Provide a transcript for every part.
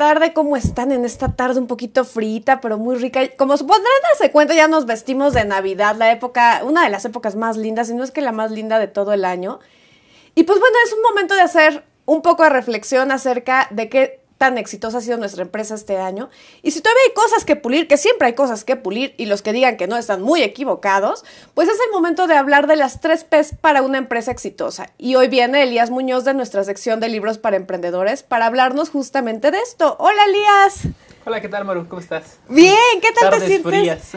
tarde, ¿cómo están en esta tarde un poquito frita, pero muy rica? Como podrán darse cuenta, ya nos vestimos de Navidad, la época, una de las épocas más lindas, y no es que la más linda de todo el año. Y pues bueno, es un momento de hacer un poco de reflexión acerca de qué tan exitosa ha sido nuestra empresa este año. Y si todavía hay cosas que pulir, que siempre hay cosas que pulir, y los que digan que no están muy equivocados, pues es el momento de hablar de las tres P's para una empresa exitosa. Y hoy viene Elías Muñoz de nuestra sección de libros para emprendedores para hablarnos justamente de esto. Hola Elías. Hola, ¿qué tal, Maru? ¿Cómo estás? Bien, ¿qué tal te sientes? Frías.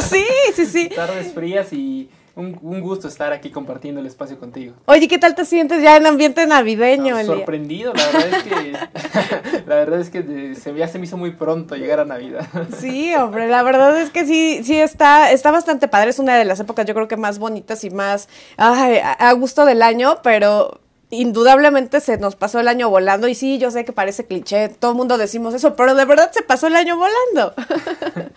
sí, sí, sí. Tardes frías y un, gusto estar aquí compartiendo el espacio contigo. Oye, ¿qué tal te sientes ya en ambiente navideño? Ah, sorprendido, la verdad es que, la verdad es que se, me hizo muy pronto llegar a Navidad. Sí, hombre, la verdad es que sí, sí está, está bastante padre, es una de las épocas yo creo que más bonitas y más a gusto del año, pero indudablemente se nos pasó el año volando y sí, yo sé que parece cliché, todo el mundo decimos eso, pero de verdad se pasó el año volando.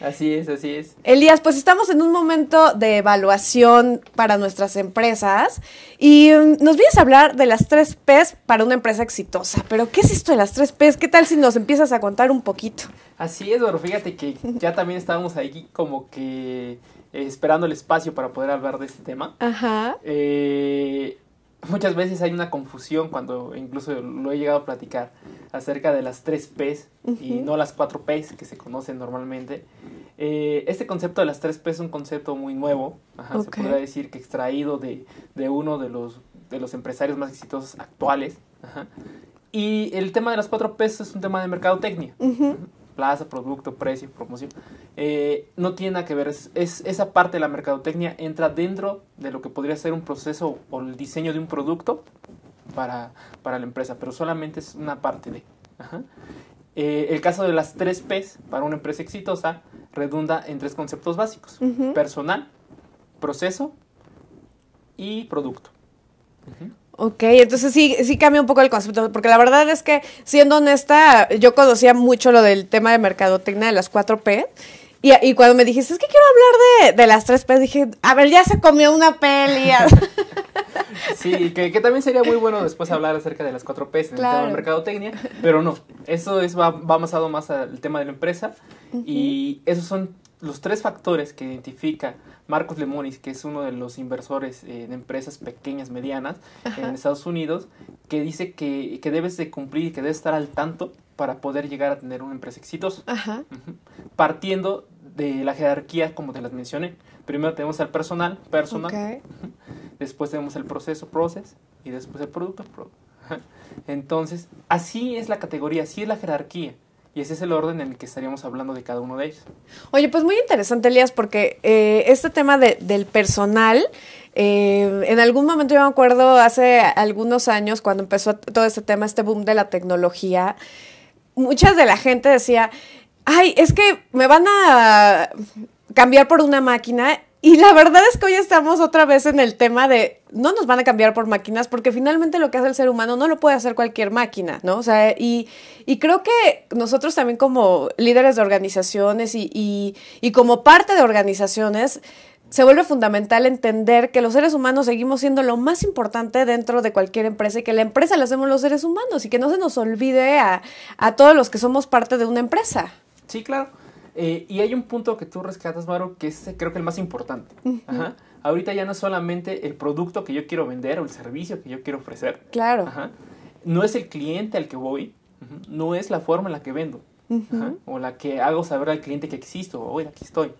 así es, así es. Elías, pues estamos en un momento de evaluación para nuestras empresas y mm, nos vienes a hablar de las tres P's para una empresa exitosa, pero ¿qué es esto de las tres P's? ¿Qué tal si nos empiezas a contar un poquito? Así es, pero fíjate que ya también estábamos ahí como que eh, esperando el espacio para poder hablar de este tema. Ajá. Eh, muchas veces hay una confusión cuando incluso lo he llegado a platicar acerca de las tres P's y no las cuatro P's que se conocen normalmente. Eh, este concepto de las tres P's es un concepto muy nuevo, se podría decir que extraído de, uno de los, de los empresarios más exitosos actuales. Y el tema de las cuatro P's es un tema de mercadotecnia plaza, producto, precio, promoción, eh, no tiene nada que ver. Es, esa parte de la mercadotecnia entra dentro de lo que podría ser un proceso o el diseño de un producto para, la empresa, pero solamente es una parte de. Eh, el caso de las tres P's para una empresa exitosa redunda en tres conceptos básicos: personal, proceso y producto. Ok, entonces sí, sí cambia un poco el concepto, porque la verdad es que, siendo honesta, yo conocía mucho lo del tema de mercadotecnia de las 4P, y, cuando me dijiste, es que quiero hablar de, las 3P, dije, a ver, ya se comió una peli. sí, que, también sería muy bueno después hablar acerca de las 4P en el tema de mercadotecnia, pero no, eso es, va, va basado más al tema de la empresa, y esos son los tres factores que identifica Marcos Lemonis, que es uno de los inversores eh, de empresas pequeñas, medianas en Estados Unidos, que dice que, debes de cumplir, que debes estar al tanto para poder llegar a tener una empresa exitosa. Partiendo de la jerarquía, como te las mencioné. Primero tenemos el personal, personal. Después tenemos el proceso, process. Y después el producto, product. Entonces, así es la categoría, así es la jerarquía. Y ese es el orden en el que estaríamos hablando de cada uno de ellos. Oye, pues muy interesante, Elías, porque eh, este tema del personal, eh, en algún momento yo me acuerdo hace algunos años, cuando empezó todo este tema, este boom de la tecnología, muchas de la gente decía, ay, es que me van a cambiar por una máquina y la verdad es que hoy estamos otra vez en el tema de no nos van a cambiar por máquinas porque finalmente lo que hace el ser humano no lo puede hacer cualquier máquina, ¿no? O sea, y, creo que nosotros también como líderes de organizaciones y, y, como parte de organizaciones, se vuelve fundamental entender que los seres humanos seguimos siendo lo más importante dentro de cualquier empresa y que la empresa la hacemos los seres humanos y que no se nos olvide a todos los que somos parte de una empresa. Sí, claro. Eh, y hay un punto que tú rescatas, Maro, que es eh, creo que el más importante. Ahorita ya no es solamente el producto que yo quiero vender o el servicio que yo quiero ofrecer. Claro. No es el cliente al que voy, no es la forma en la que vendo o la que hago saber al cliente que existo o aquí estoy,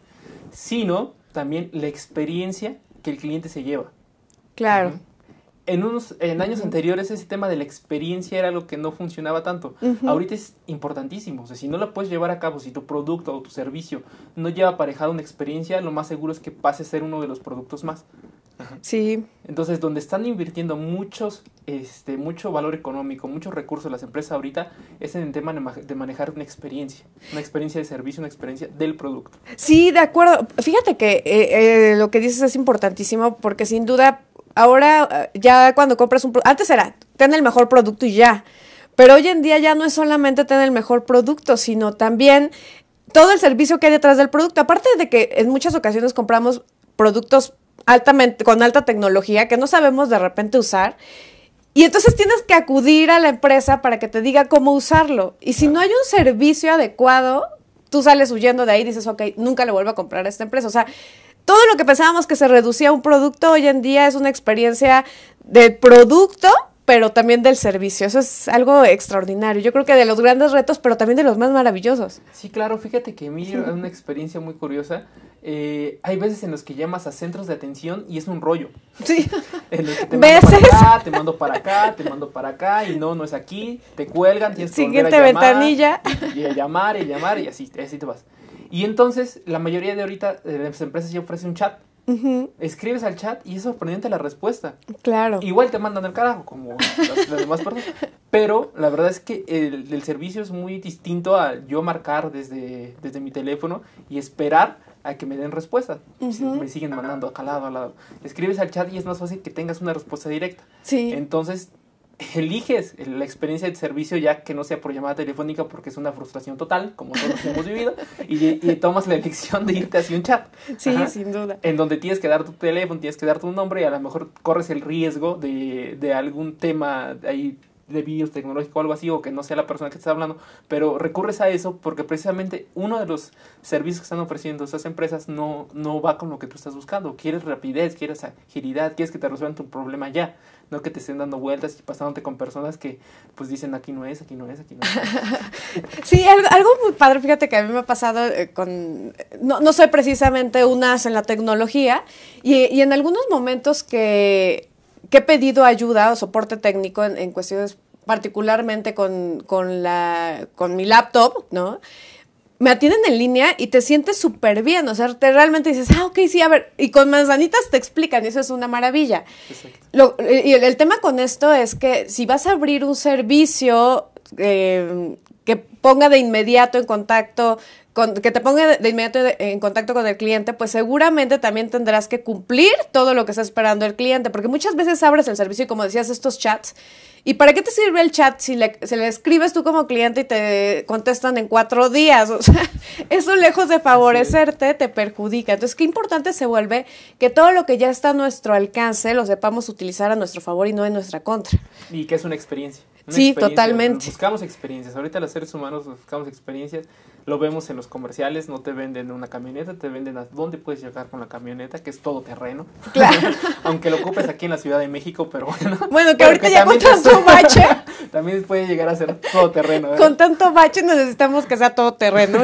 sino también la experiencia que el cliente se lleva. Claro en, unos, en años anteriores ese tema de la experiencia era lo que no funcionaba tanto. Ahorita es importantísimo. O sea, si no la puedes llevar a cabo, si tu producto o tu servicio no lleva aparejada una experiencia, lo más seguro es que pase a ser uno de los productos más. Sí. Entonces, donde están invirtiendo muchos, este, mucho valor económico, muchos recursos las empresas ahorita, es en el tema de manejar una experiencia, una experiencia de servicio, una experiencia del producto. Sí, de acuerdo. Fíjate que eh, eh, lo que dices es importantísimo porque sin duda Ahora eh, ya cuando compras un producto, antes era, ten el mejor producto y ya. Pero hoy en día ya no es solamente tener el mejor producto, sino también todo el servicio que hay detrás del producto. Aparte de que en muchas ocasiones compramos productos altamente, con alta tecnología que no sabemos de repente usar. Y entonces tienes que acudir a la empresa para que te diga cómo usarlo. Y si no hay un servicio adecuado, tú sales huyendo de ahí y dices, ok, nunca le vuelvo a comprar a esta empresa. O sea, todo lo que pensábamos que se reducía a un producto hoy en día es una experiencia de producto pero también del servicio. Eso es algo extraordinario. Yo creo que de los grandes retos, pero también de los más maravillosos. Sí, claro, fíjate que mira es una experiencia muy curiosa. Eh, hay veces en los que llamas a centros de atención y es un rollo. Sí. En los que te mando para acá, te mando para acá, te mando para acá, y no, no es aquí, te cuelgan, tienes que Siguiente llamar, ventanilla. Y, llamar, y llamar, y así te vas. Y entonces, la mayoría de ahorita eh, de las empresas ya ofrece un chat. Escribes al chat y es sorprendente la respuesta. Claro. Igual te mandan el carajo, como las, demás personas. Pero la verdad es que el, servicio es muy distinto a yo marcar desde, desde mi teléfono y esperar a que me den respuesta. Me siguen mandando a calado, al lado. Escribes al chat y es más fácil que tengas una respuesta directa. Sí. Entonces eliges la experiencia de servicio ya que no sea por llamada telefónica porque es una frustración total, como todos hemos vivido, y, tomas la elección de irte hacia un chat. Sí, sin duda. En donde tienes que dar tu teléfono, tienes que dar tu nombre y a lo mejor corres el riesgo de, de algún tema ahí de virus tecnológico o algo así, o que no sea la persona que te está hablando, pero recurres a eso porque precisamente uno de los servicios que están ofreciendo esas empresas no, no va con lo que tú estás buscando. Quieres rapidez, quieres agilidad, quieres que te resuelvan tu problema ya no que te estén dando vueltas y pasándote con personas que pues dicen aquí no es, aquí no es, aquí no es. sí, algo, muy padre, fíjate que a mí me ha pasado eh, con, no, no soy precisamente unas en la tecnología y, en algunos momentos que, he pedido ayuda o soporte técnico en, cuestiones particularmente con, la, con mi laptop, ¿no? me atienden en línea y te sientes súper bien, o sea, te realmente dices, ah, ok, sí, a ver, y con manzanitas te explican, y eso es una maravilla. Lo, y el, tema con esto es que si vas a abrir un servicio eh, que ponga de inmediato en contacto que te ponga de inmediato en contacto con el cliente, pues seguramente también tendrás que cumplir todo lo que está esperando el cliente, porque muchas veces abres el servicio y como decías, estos chats. ¿Y para qué te sirve el chat si le, se le escribes tú como cliente y te contestan en cuatro días? O sea, eso lejos de favorecerte te perjudica. Entonces, qué importante se vuelve que todo lo que ya está a nuestro alcance lo sepamos utilizar a nuestro favor y no en nuestra contra. Y que es una experiencia. sí, totalmente. Buscamos experiencias. Ahorita los seres humanos buscamos experiencias lo vemos en los comerciales, no te venden una camioneta, te venden a dónde puedes llegar con la camioneta, que es todo terreno. Claro. Aunque lo ocupes aquí en la Ciudad de México, pero bueno. Bueno, que ahorita ya con tanto bache. también puede llegar a ser todo terreno. Con tanto bache necesitamos que sea todo terreno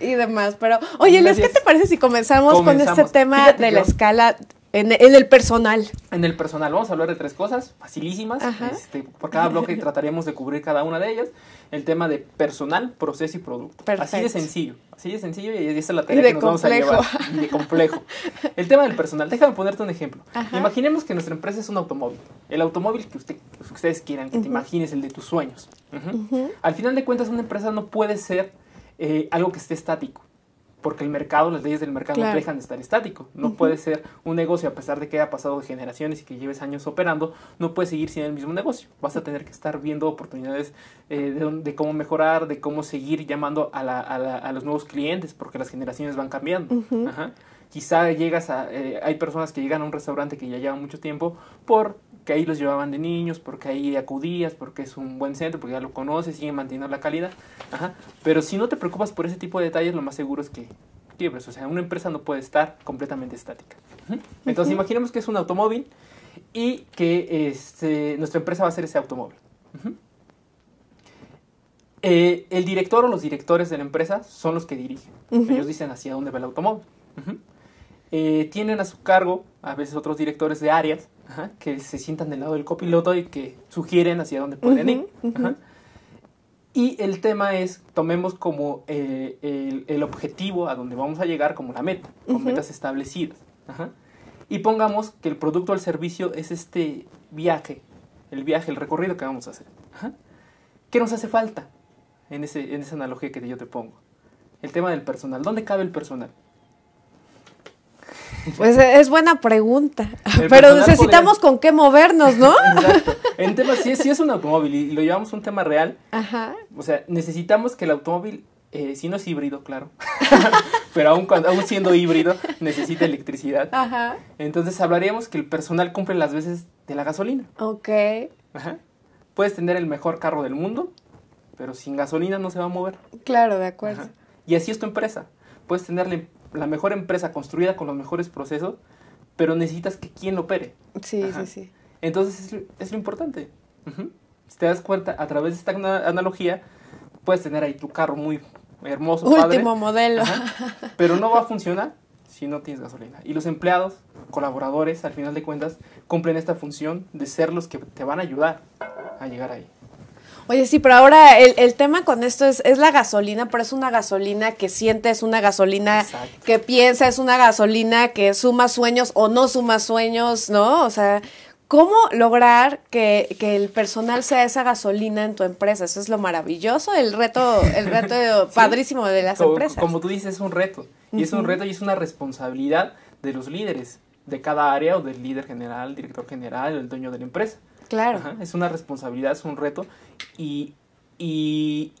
y, demás. Pero, oye, Les, ¿qué te parece si comenzamos, con este tema de la escala en, en, el personal. En el personal. Vamos a hablar de tres cosas facilísimas. Este, por cada bloque trataremos de cubrir cada una de ellas. El tema de personal, proceso y producto. Así de sencillo. Así de sencillo y esa es la tarea que nos vamos a llevar. de complejo. El tema del personal. Déjame ponerte un ejemplo. Imaginemos que nuestra empresa es un automóvil. El automóvil que, usted, ustedes quieran, que te imagines, el de tus sueños. Al final de cuentas, una empresa no puede ser eh, algo que esté estático porque el mercado, las leyes del mercado dejan de estar estático. No puede ser un negocio, a pesar de que haya pasado generaciones y que lleves años operando, no puedes seguir siendo el mismo negocio. Vas a tener que estar viendo oportunidades eh, de, cómo mejorar, de cómo seguir llamando a, los nuevos clientes, porque las generaciones van cambiando. Quizá llegas a... Eh, hay personas que llegan a un restaurante que ya lleva mucho tiempo por que ahí los llevaban de niños, porque ahí acudías, porque es un buen centro, porque ya lo conoces, siguen manteniendo la calidad. Pero si no te preocupas por ese tipo de detalles, lo más seguro es que quiebres. O sea, una empresa no puede estar completamente estática. Entonces, imaginemos que es un automóvil y que este, nuestra empresa va a ser ese automóvil. Eh, el director o los directores de la empresa son los que dirigen. Ellos dicen hacia dónde va el automóvil. Eh, tienen a su cargo a veces otros directores de áreas que se sientan del lado del copiloto y que sugieren hacia dónde pueden ir. Y el tema es, tomemos como eh, el, objetivo a donde vamos a llegar como la meta, con metas establecidas. Y pongamos que el producto o el servicio es este viaje, el viaje, el recorrido que vamos a hacer. ¿Qué nos hace falta en, ese, en esa analogía que yo te pongo? El tema del personal. ¿Dónde cabe el personal? Pues eh, es buena pregunta, pero necesitamos con qué movernos, ¿no? En temas, si es, un automóvil y lo llevamos a un tema real, Ajá. o sea, necesitamos que el automóvil, eh, si no es híbrido, claro, pero aún, cuando, aún siendo híbrido, necesita electricidad. Ajá. Entonces hablaríamos que el personal cumple las veces de la gasolina. Ok. Ajá. Puedes tener el mejor carro del mundo, pero sin gasolina no se va a mover. Claro, de acuerdo. Y así es tu empresa. Puedes tenerle la mejor empresa construida con los mejores procesos, pero necesitas que quien lo opere. Sí, sí, sí. Entonces es, lo importante. Si te das cuenta, a través de esta analogía, puedes tener ahí tu carro muy hermoso. Último modelo. pero no va a funcionar si no tienes gasolina. Y los empleados, colaboradores, al final de cuentas, cumplen esta función de ser los que te van a ayudar a llegar ahí. Oye, sí, pero ahora el, el tema con esto es, es, la gasolina, pero es una gasolina que siente, es una gasolina que piensa, es una gasolina que suma sueños o no suma sueños, ¿no? O sea, ¿cómo lograr que, el personal sea esa gasolina en tu empresa? Eso es lo maravilloso, el reto, el reto padrísimo de las empresas. Como tú dices, es un reto. Y es un reto y es una responsabilidad de los líderes de cada área o del líder general, director general, el dueño de la empresa. Claro. es una responsabilidad, es un reto y,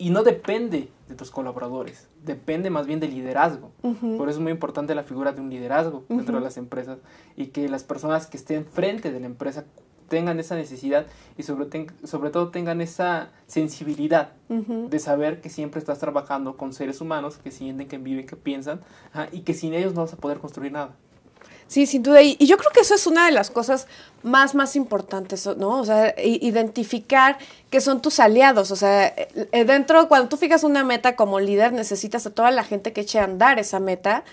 no depende de tus colaboradores, depende más bien del liderazgo. Por eso es muy importante la figura de un liderazgo dentro de las empresas y que las personas que estén frente de la empresa tengan esa necesidad y sobre, todo tengan esa sensibilidad de saber que siempre estás trabajando con seres humanos que sienten, que viven, que piensan y que sin ellos no vas a poder construir nada. Sí, sin duda. Y, yo creo que eso es una de las cosas más, más importantes, ¿no? O sea, identificar que son tus aliados. O sea, eh, dentro, cuando tú fijas una meta como líder, necesitas a toda la gente que eche a andar esa meta,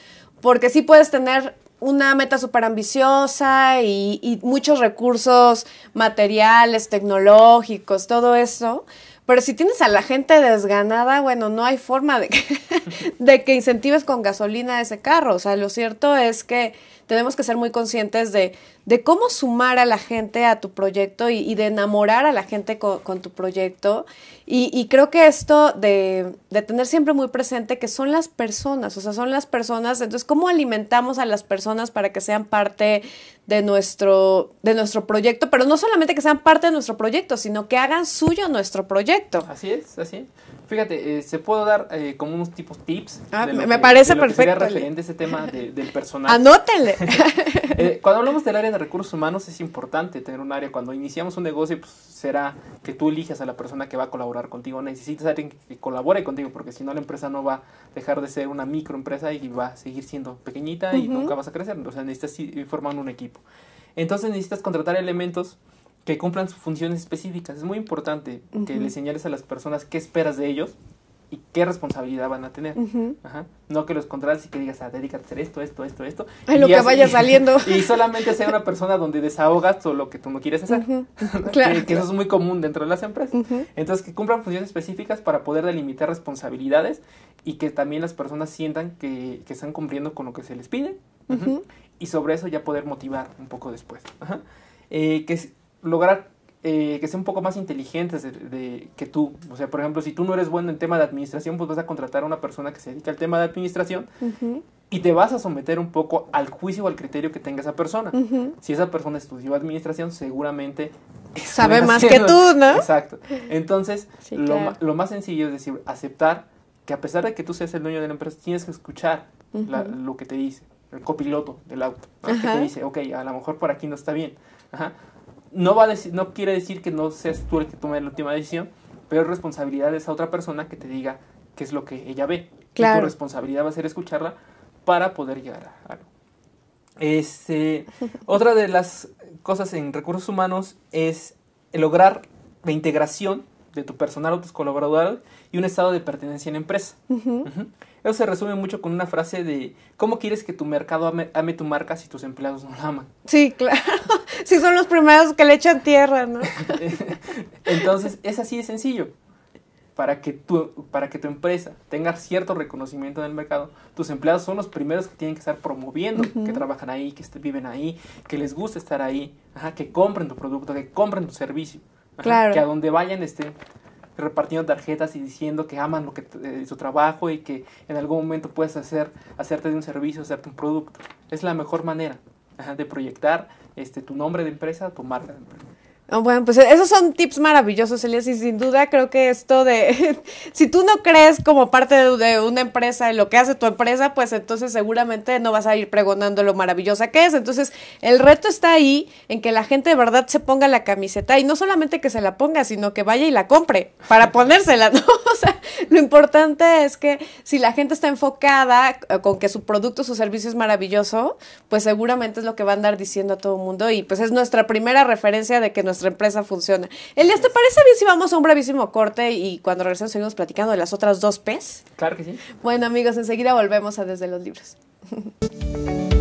porque sí puedes tener una meta súper ambiciosa y, muchos recursos materiales, tecnológicos, todo eso. Pero si tienes a la gente desganada, bueno, no hay forma de de que incentives con gasolina ese carro. O sea, lo cierto es que tenemos que ser muy conscientes de, cómo sumar a la gente a tu proyecto y, de enamorar a la gente con, tu proyecto. Y, creo que esto de, de tener siempre muy presente que son las personas, o sea, son las personas, entonces, ¿cómo alimentamos a las personas para que sean parte de nuestro, de nuestro proyecto, pero no solamente que sean parte de nuestro proyecto, sino que hagan suyo nuestro proyecto. Así es, así. Fíjate, eh, se puedo dar eh, como unos tipos tips. Ah, me parece de perfecto. referente ese tema del personal. Anótenle. Eh, cuando hablamos del área de recursos humanos es importante tener un área. Cuando iniciamos un negocio, pues, será que tú elijas a la persona que va a colaborar contigo. Necesitas alguien que colabore contigo, porque si no, la empresa no va a dejar de ser una microempresa y va a seguir siendo pequeñita y nunca vas a crecer. O sea, necesitas ir formando un equipo. Entonces necesitas contratar elementos que cumplan sus funciones específicas. Es muy importante que le señales a las personas qué esperas de ellos y qué responsabilidad van a tener. Ajá. No que los contrates y que digas, ah, dedícate a hacer esto, esto, esto, esto. lo que vaya saliendo. Y solamente sea una persona donde desahogas todo lo que tú no quieres hacer. claro, que, eso es muy común dentro de las empresas. Entonces, que cumplan funciones específicas para poder delimitar responsabilidades y que también las personas sientan que, que están cumpliendo con lo que se les pide. Y sobre eso ya poder motivar un poco después. Ajá. Eh, que lograr eh, que sean un poco más inteligentes de, que tú. O sea, por ejemplo, si tú no eres bueno en tema de administración, pues vas a contratar a una persona que se dedica al tema de administración y te vas a someter un poco al juicio o al criterio que tenga esa persona. Si esa persona estudió administración, seguramente... Sabe más que tú, ¿no? Exacto. Entonces, lo, más sencillo es decir, aceptar que a pesar de que tú seas el dueño de la empresa, tienes que escuchar lo que te dice el copiloto del auto, que te dice, ok, a lo mejor por aquí no está bien. Ajá no, va a decir, no quiere decir que no seas tú el que tome la última decisión, pero es responsabilidad de esa otra persona que te diga qué es lo que ella ve. Claro. tu responsabilidad va a ser escucharla para poder llegar a algo. Este, otra de las cosas en recursos humanos es lograr la integración de tu personal o tus colaboradores y un estado de pertenencia en empresa. Eso se resume mucho con una frase de ¿cómo quieres que tu mercado ame, tu marca si tus empleados no la aman? Sí, claro. si son los primeros que le echan tierra, ¿no? Entonces, es así de sencillo. Para que, tu, para que tu empresa tenga cierto reconocimiento en el mercado, tus empleados son los primeros que tienen que estar promoviendo, que trabajan ahí, que viven ahí, que les gusta estar ahí, que compren tu producto, que compren tu servicio. claro. Que a donde vayan estén repartiendo tarjetas y diciendo que aman lo que eh, su trabajo y que en algún momento puedes hacer hacerte de un servicio, hacerte un producto. Es la mejor manera de proyectar este tu nombre de empresa, tu marca de empresa. Ah, bueno, pues esos son tips maravillosos, Elias, y sin duda creo que esto de, si tú no crees como parte de, una empresa en lo que hace tu empresa, pues entonces seguramente no vas a ir pregonando lo maravillosa que es. Entonces, el reto está ahí en que la gente de verdad se ponga la camiseta y no solamente que se la ponga, sino que vaya y la compre para ponérsela, ¿no? O sea, lo importante es que si la gente está enfocada eh, con que su producto, su servicio es maravilloso, pues seguramente es lo que va a andar diciendo a todo el mundo y pues es nuestra primera referencia de que nuestra empresa funciona. Elías, ¿te parece bien si vamos a un brevísimo corte y cuando regresemos seguimos platicando de las otras dos P's? Claro que sí. Bueno, amigos, enseguida volvemos a Desde los Libros.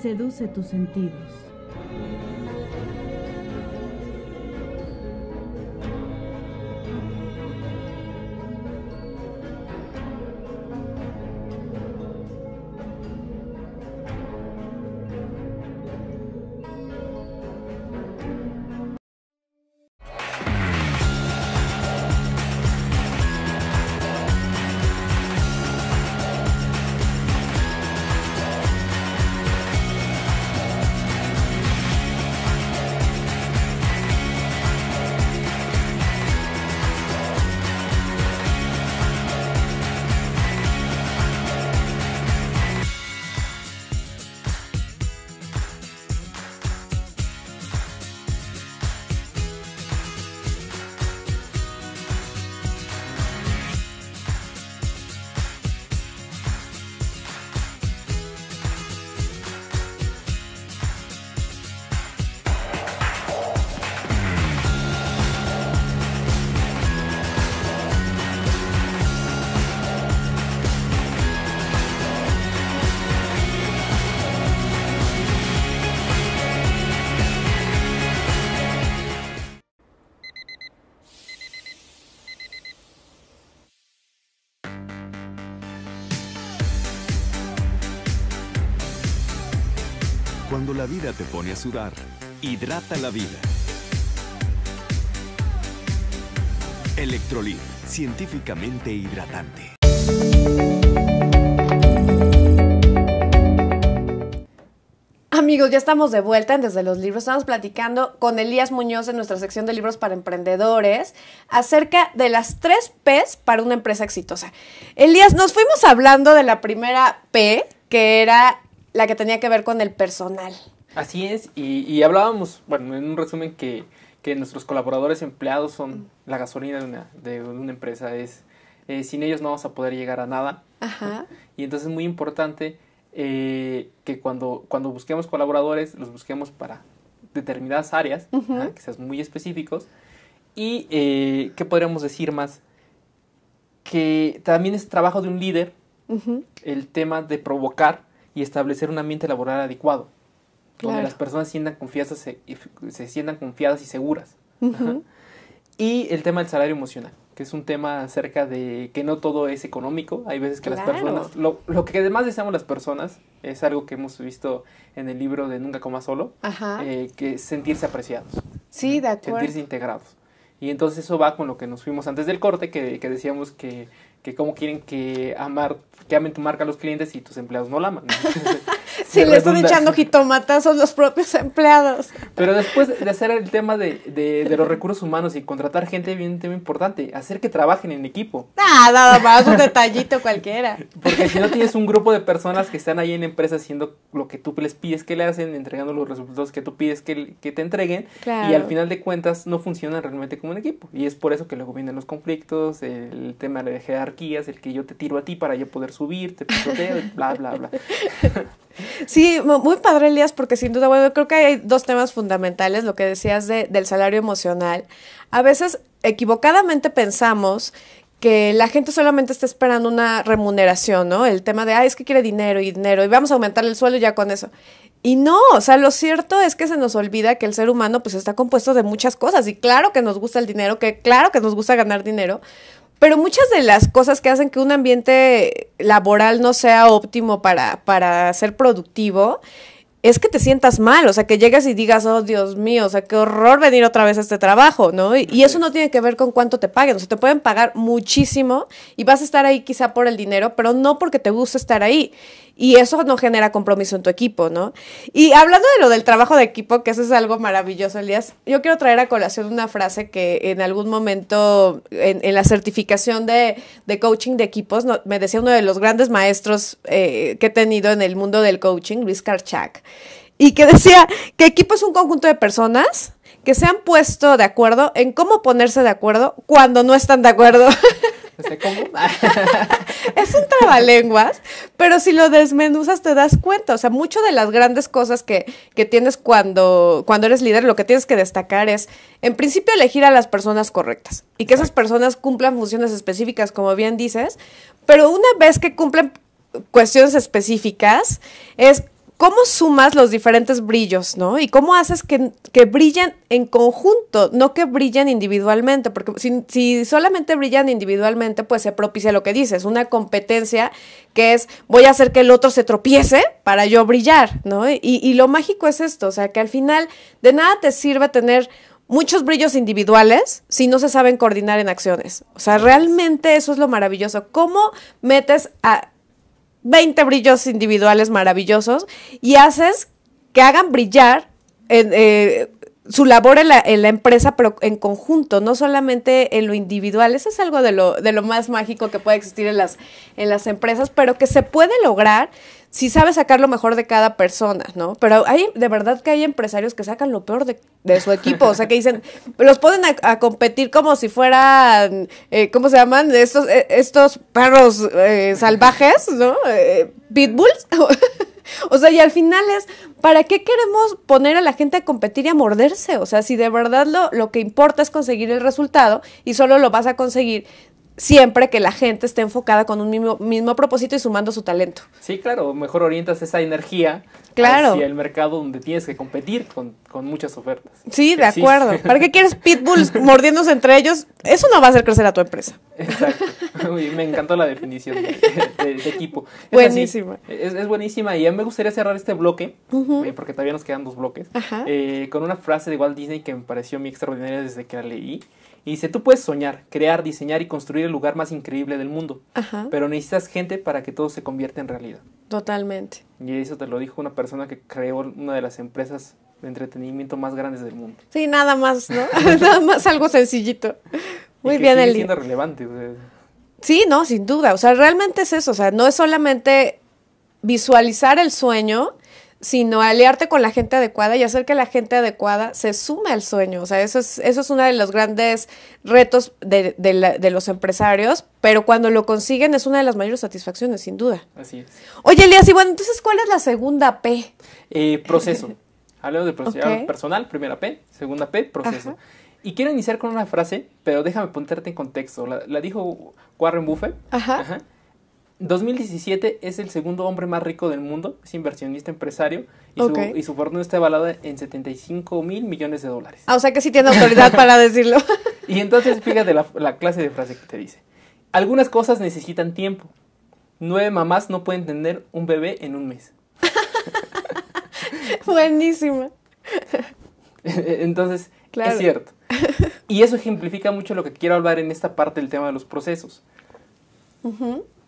seduce tus sentidos. la vida te pone a sudar, hidrata la vida. Electrolit, científicamente hidratante. Amigos, ya estamos de vuelta en Desde los Libros. Estamos platicando con Elías Muñoz en nuestra sección de libros para emprendedores acerca de las tres P's para una empresa exitosa. Elías, nos fuimos hablando de la primera P, que era la que tenía que ver con el personal. Así es, y, hablábamos, bueno, en un resumen que, nuestros colaboradores empleados son mm. la gasolina de una, de una empresa, es eh, sin ellos no vamos a poder llegar a nada. Ajá. Y entonces es muy importante eh, que cuando, cuando busquemos colaboradores, los busquemos para determinadas áreas, que sean muy específicos. Y eh, qué podríamos decir más, que también es trabajo de un líder el tema de provocar y establecer un ambiente laboral adecuado, donde las personas sientan se, sientan confiadas y seguras. Y el tema del salario emocional, que es un tema acerca de que no todo es económico. Hay veces que las personas, lo, que además deseamos las personas, es algo que hemos visto en el libro de Nunca Coma Solo, eh, que sentirse apreciados. Sí, de acuerdo. Sentirse integrados. Y entonces eso va con lo que nos fuimos antes del corte, que, decíamos que, que cómo quieren que amar, que amen tu marca a los clientes y tus empleados no la aman. si le están echando son los propios empleados. Pero después de hacer el tema de, los recursos humanos y contratar gente, viene un tema importante, hacer que trabajen en equipo. Nada, ah, nada más, un detallito cualquiera. Porque si no tienes un grupo de personas que están ahí en empresa haciendo lo que tú les pides que le hacen, entregando los resultados que tú pides que, te entreguen, y al final de cuentas no funcionan realmente como un equipo. Y es por eso que luego vienen los conflictos, el tema de jerarquías, el que yo te tiro a ti para yo poder subir, te pisoteo, bla, bla, bla. Sí, muy padre, Elías, porque sin duda, bueno, creo que hay dos temas fundamentales, lo que decías de, del salario emocional. A veces equivocadamente pensamos que la gente solamente está esperando una remuneración, ¿no? El tema de, ay es que quiere dinero y dinero, y vamos a aumentar el suelo ya con eso. Y no, o sea, lo cierto es que se nos olvida que el ser humano pues está compuesto de muchas cosas y claro que nos gusta el dinero, que claro que nos gusta ganar dinero, pero muchas de las cosas que hacen que un ambiente laboral no sea óptimo para, para ser productivo es que te sientas mal, o sea, que llegas y digas, oh Dios mío, o sea, qué horror venir otra vez a este trabajo, ¿no? Y, eso no tiene que ver con cuánto te paguen, o sea, te pueden pagar muchísimo y vas a estar ahí quizá por el dinero, pero no porque te guste estar ahí. Y eso no genera compromiso en tu equipo, ¿no? Y hablando de lo del trabajo de equipo, que eso es algo maravilloso, Elías, yo quiero traer a colación una frase que en algún momento en, la certificación de, coaching de equipos me decía uno de los grandes maestros eh, que he tenido en el mundo del coaching, Luis Karchak, y que decía que equipo es un conjunto de personas que se han puesto de acuerdo en cómo ponerse de acuerdo cuando no están de acuerdo. es un trabalenguas, pero si lo desmenuzas te das cuenta. O sea, mucho de las grandes cosas que, tienes cuando, cuando eres líder, lo que tienes que destacar es, en principio, elegir a las personas correctas y que esas personas cumplan funciones específicas, como bien dices, pero una vez que cumplen cuestiones específicas, es ¿Cómo sumas los diferentes brillos, no? Y cómo haces que, que brillen en conjunto, no que brillen individualmente, porque si, solamente brillan individualmente, pues se propicia lo que dices, una competencia que es voy a hacer que el otro se tropiece para yo brillar, ¿no? Y, y lo mágico es esto, o sea, que al final de nada te sirve tener muchos brillos individuales si no se saben coordinar en acciones. O sea, realmente eso es lo maravilloso. ¿Cómo metes a 20 brillos individuales maravillosos y haces que hagan brillar en, eh, su labor en la, empresa, pero en conjunto, no solamente en lo individual. Eso es algo de lo, de lo más mágico que puede existir en las, en las empresas, pero que se puede lograr si sabe sacar lo mejor de cada persona, ¿no? Pero hay, de verdad que hay empresarios que sacan lo peor de, su equipo, o sea, que dicen, los ponen a, competir como si fueran, eh, ¿cómo se llaman? Estos, eh, estos perros eh, salvajes, ¿no? pitbulls. O sea, y al final es, ¿para qué queremos poner a la gente a competir y a morderse? O sea, si de verdad lo, lo, que importa es conseguir el resultado y solo lo vas a conseguir siempre que la gente esté enfocada con un mismo, mismo, propósito y sumando su talento. Sí, claro, mejor orientas esa energía hacia el mercado donde tienes que competir con, muchas ofertas. Sí, de acuerdo. ¿Para qué quieres pitbulls mordiéndose entre ellos? Eso no va a hacer crecer a tu empresa. Exacto. me encantó la definición de, equipo. Es buenísima. es, buenísima y a mí me gustaría cerrar este bloque, eh, porque todavía nos quedan dos bloques, eh, con una frase de Walt Disney que me pareció muy extraordinaria desde que la leí dice, tú puedes soñar, crear, diseñar y construir el lugar más increíble del mundo, pero necesitas gente para que todo se convierta en realidad. Totalmente. Y eso te lo dijo una persona que creó una de las empresas de entretenimiento más grandes del mundo. Sí, nada más, ¿no? nada más algo sencillito. Muy bien, el. relevante. Sí, no, sin duda. O sea, realmente es eso. O sea, no es solamente visualizar el sueño, sino aliarte con la gente adecuada y hacer que la gente adecuada se sume al sueño. O sea, eso es, eso es uno de los grandes retos de, de, los empresarios, pero cuando lo consiguen es una de las mayores satisfacciones, sin duda. Así es. Oye, Elías, y bueno, entonces, ¿cuál es la segunda P? Eh, proceso. Hablemos de proceso personal, primera P, segunda P, proceso. Y quiero iniciar con una frase, pero déjame ponerte en contexto. La, la dijo Warren Buffett. Ajá. Ajá 2017 es el segundo hombre más rico del mundo, es inversionista empresario y, su, y su fortuna está avalada en 75 mil millones de dólares. Ah, o sea que sí tiene autoridad para decirlo. y entonces fíjate la, clase de frase que te dice. Algunas cosas necesitan tiempo. Nueve mamás no pueden tener un bebé en un mes. Buenísima. E-, e-, entonces, es cierto. Y eso ejemplifica mucho lo que quiero hablar en esta parte del tema de los procesos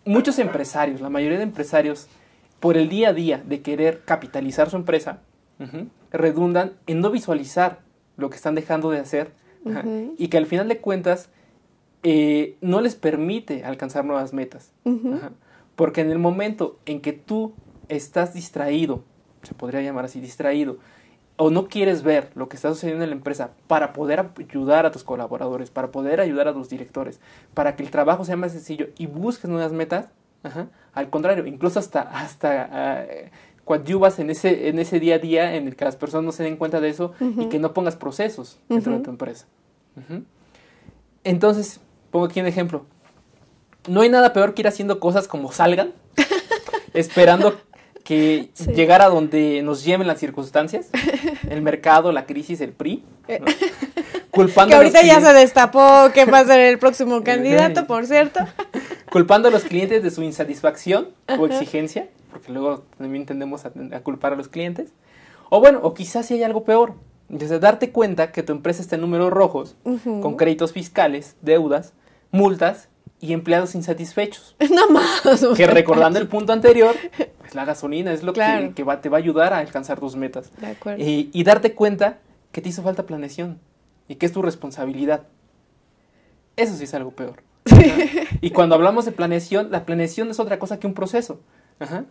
muchos empresarios, la mayoría de empresarios, por el día a día de querer capitalizar su empresa, redundan en no visualizar lo que están dejando de hacer y que al final de cuentas eh, no les permite alcanzar nuevas metas. porque en el momento en que tú estás distraído, se podría llamar así, distraído, o no quieres ver lo que está sucediendo en la empresa para poder ayudar a tus colaboradores, para poder ayudar a tus directores, para que el trabajo sea más sencillo y busques nuevas metas, al contrario, incluso hasta, hasta uh, ah, coadyuvas en ese, en ese día a día en el que las personas no se den cuenta de eso y que no pongas procesos dentro de tu empresa. Entonces, pongo aquí un ejemplo. No hay nada peor que ir haciendo cosas como salgan, esperando que llegar a donde nos lleven las circunstancias, el mercado, la crisis, el PRI. Eh. Culpando que ahorita ya se destapó qué va a ser el próximo candidato, por cierto. Culpando a los clientes de su insatisfacción o exigencia, porque luego también tendemos a, culpar a los clientes. O bueno, o quizás si hay algo peor. entonces darte cuenta que tu empresa está en números rojos, con créditos fiscales, deudas, multas y empleados insatisfechos. Nada más. Que recordando el punto anterior, pues la gasolina es lo que, va, te va a ayudar a alcanzar tus metas. De acuerdo. Y, darte cuenta que te hizo falta planeación y que es tu responsabilidad. Eso sí es algo peor. y cuando hablamos de planeación, la planeación es otra cosa que un proceso. Ajá.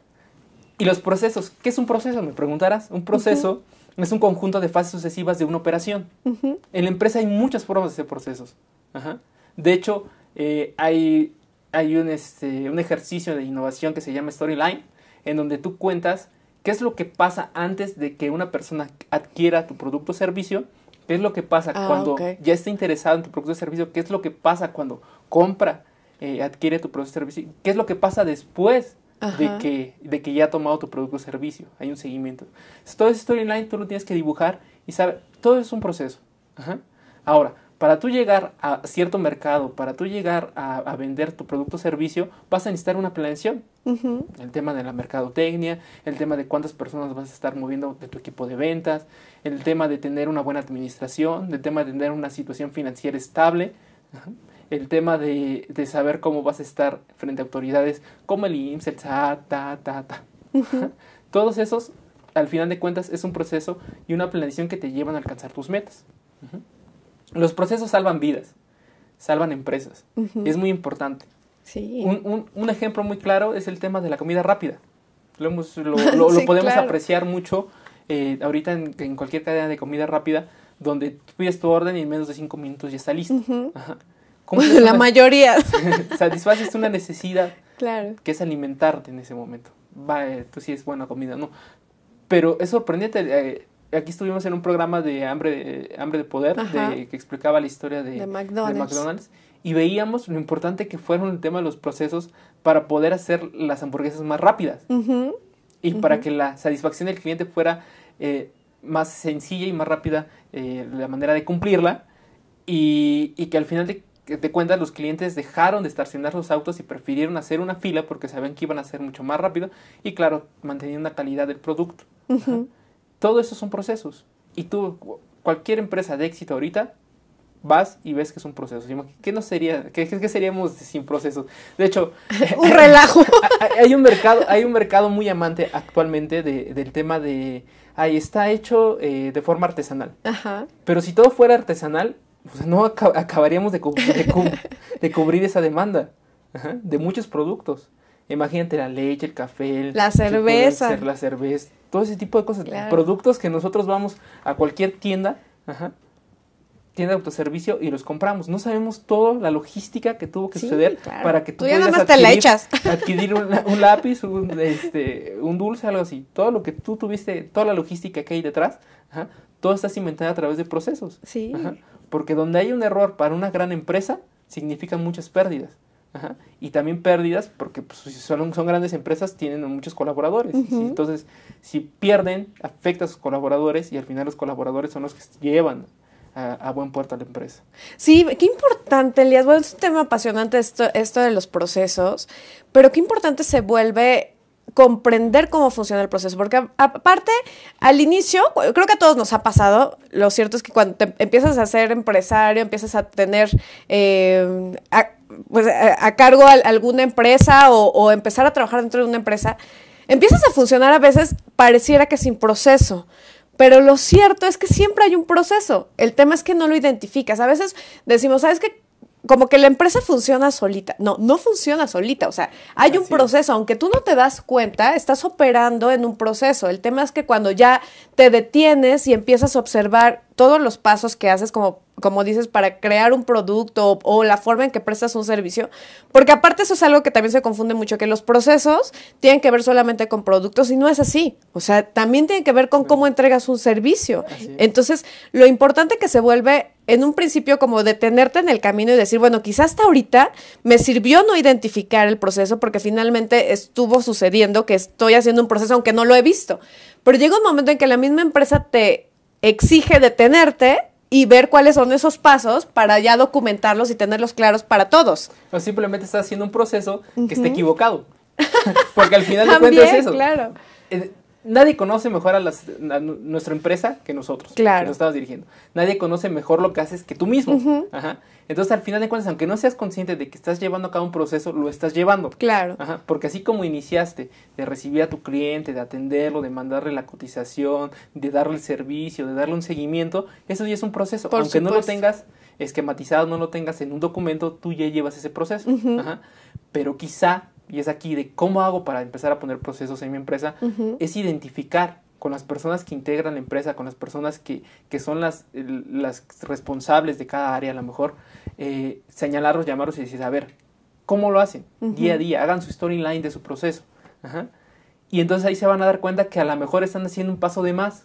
Y los procesos, ¿qué es un proceso? Me preguntarás. Un proceso es un conjunto de fases sucesivas de una operación. En la empresa hay muchas formas de hacer procesos. Ajá. De hecho, eh, hay, hay un, este, un ejercicio de innovación que se llama Storyline, en donde tú cuentas qué es lo que pasa antes de que una persona adquiera tu producto o servicio, qué es lo que pasa ah, cuando ya está interesado en tu producto o servicio, qué es lo que pasa cuando compra, eh, adquiere tu producto o servicio, qué es lo que pasa después. de que, de que ya ha tomado tu producto o servicio. Hay un seguimiento. todo es storyline tú lo tienes que dibujar y saber. Todo es un proceso. Ahora, para tú llegar a cierto mercado, para tú llegar a, vender tu producto o servicio, vas a necesitar una planeación. El tema de la mercadotecnia, el tema de cuántas personas vas a estar moviendo de tu equipo de ventas, el tema de tener una buena administración, el tema de tener una situación financiera estable, el tema de, saber cómo vas a estar frente a autoridades como el IMSS, el SAT, ta, ta, ta. Todos esos, al final de cuentas, es un proceso y una planeación que te llevan a alcanzar tus metas. Los procesos salvan vidas, salvan empresas. y es muy importante. Sí. Un, ejemplo muy claro es el tema de la comida rápida. Lo, lo, podemos apreciar mucho eh, ahorita en, cualquier cadena de comida rápida, donde tú pides tu orden y en menos de cinco minutos ya está listo. La mayoría. satisfaces una necesidad claro. que es alimentarte en ese momento. Va, eh, tú sí es buena comida, ¿no? Pero es sorprendente eh, aquí estuvimos en un programa de Hambre de, hambre de Poder que explicaba la historia de, McDonald's. y veíamos lo importante que fueron el tema de los procesos para poder hacer las hamburguesas más rápidas y para que la satisfacción del cliente fuera eh, más sencilla y más rápida eh, la manera de cumplirla y, que al final de cuentas, los clientes dejaron de estacionar sus autos y prefirieron hacer una fila porque sabían que iban a ser mucho más rápido y claro, manteniendo la calidad del producto. Todo eso son procesos. Y tú, cualquier empresa de éxito ahorita, vas y ves que es un proceso. ¿Qué no sería? ¿Qué, seríamos sin procesos? De hecho, un relajo. hay un mercado, hay un mercado muy amante actualmente del tema de ahí está hecho eh, de forma artesanal. Pero si todo fuera artesanal, no acabaríamos de, cubrir esa demanda de muchos productos. Imagínate la leche, el café, la cerveza, la cerveza, todo ese tipo de cosas, productos que nosotros vamos a cualquier tienda, ajá, tienda de autoservicio y los compramos. No sabemos toda la logística que tuvo que suceder para que tú, puedas adquirir, un, lápiz, este, un, dulce, algo así. Todo lo que tú tuviste, toda la logística que hay detrás, todo está cimentado a través de procesos. Sí. porque donde hay un error para una gran empresa, significan muchas pérdidas. Y también pérdidas, porque pues, si son, grandes empresas, tienen muchos colaboradores. Entonces, si pierden, afecta a sus colaboradores y al final los colaboradores son los que llevan a, buen puerto a la empresa. Sí, qué importante, Elias Bueno, es un tema apasionante esto, de los procesos, pero qué importante se vuelve comprender cómo funciona el proceso, porque aparte, al inicio, creo que a todos nos ha pasado, lo cierto es que cuando empiezas a ser empresario, empiezas a tener... Eh, pues, a, cargo de alguna empresa o, empezar a trabajar dentro de una empresa, empiezas a funcionar a veces pareciera que sin proceso. Pero lo cierto es que siempre hay un proceso. El tema es que no lo identificas. A veces decimos, ¿sabes qué? Como que la empresa funciona solita. No, no funciona solita. O sea, hay un proceso. Aunque tú no te das cuenta, estás operando en un proceso. El tema es que cuando ya te detienes y empiezas a observar todos los pasos que haces como como dices, para crear un producto o, la forma en que prestas un servicio. Porque aparte eso es algo que también se confunde mucho, que los procesos tienen que ver solamente con productos y no es así. O sea, también tienen que ver con cómo entregas un servicio. Entonces, lo importante que se vuelve en un principio como detenerte en el camino y decir, bueno, quizás hasta ahorita me sirvió no identificar el proceso porque finalmente estuvo sucediendo que estoy haciendo un proceso aunque no lo he visto. Pero llega un momento en que la misma empresa te exige detenerte y ver cuáles son esos pasos para ya documentarlos y tenerlos claros para todos. O simplemente estás haciendo un proceso que está esté equivocado. Porque al final de cuentas es eso. Claro. Eh, nadie conoce mejor a, nuestra empresa que nosotros, claro. que nos estamos dirigiendo. Nadie conoce mejor lo que haces que tú mismo. Ajá. Entonces, al final de cuentas, aunque no seas consciente de que estás llevando a cabo un proceso, lo estás llevando. Claro. Ajá. Porque así como iniciaste de recibir a tu cliente, de atenderlo, de mandarle la cotización, de darle el servicio, de darle un seguimiento, eso ya es un proceso. aunque no lo tengas esquematizado, no lo tengas en un documento, tú ya llevas ese proceso. Ajá. Pero quizá y es aquí de cómo hago para empezar a poner procesos en mi empresa, es identificar con las personas que integran la empresa, con las personas que, son las, las, responsables de cada área, a lo mejor, eh, señalarlos, llamarlos y decir, a ver, ¿cómo lo hacen? Día a día, hagan su storyline de su proceso. Y entonces ahí se van a dar cuenta que a lo mejor están haciendo un paso de más.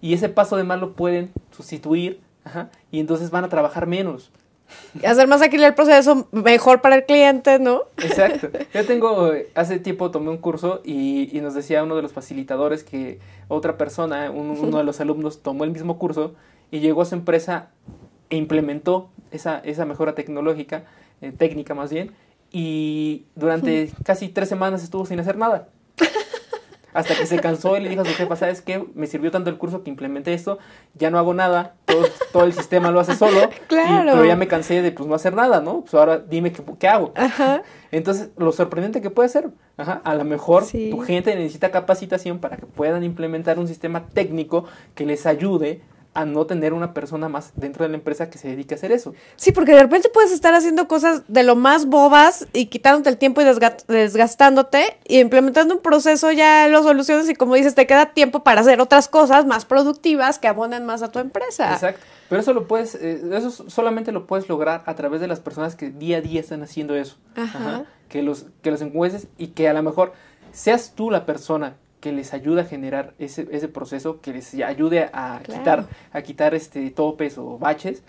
Y ese paso de más lo pueden sustituir. Y entonces van a trabajar menos. hacer más ágil el proceso, mejor para el cliente, ¿no? Exacto. Yo tengo, hace tiempo tomé un curso y, nos decía uno de los facilitadores que otra persona, uno de los alumnos, tomó el mismo curso y llegó a su empresa e implementó esa, mejora tecnológica, eh, técnica más bien, y durante casi tres semanas estuvo sin hacer nada. Hasta que se cansó y le dijo a su jefa, ¿sabes qué? Me sirvió tanto el curso que implementé esto, ya no hago nada, todo, el sistema lo hace solo. pero ya me cansé de pues no hacer nada, ¿no? Pues ahora dime qué, qué hago. Ajá. Entonces, lo sorprendente que puede ser, ajá, a lo mejor tu gente necesita capacitación para que puedan implementar un sistema técnico que les ayude a no tener una persona más dentro de la empresa que se dedique a hacer eso. Sí, porque de repente puedes estar haciendo cosas de lo más bobas y quitándote el tiempo y desgastándote y implementando un proceso ya los soluciones y como dices, te queda tiempo para hacer otras cosas más productivas que abonen más a tu empresa. Exacto. Pero eso lo puedes, eh, eso solamente lo puedes lograr a través de las personas que día a día están haciendo eso. Ajá. Que los, que los encuentres y que a lo mejor seas tú la persona que les ayuda a generar ese, ese proceso, que les ayude a quitar, a quitar este topes o baches.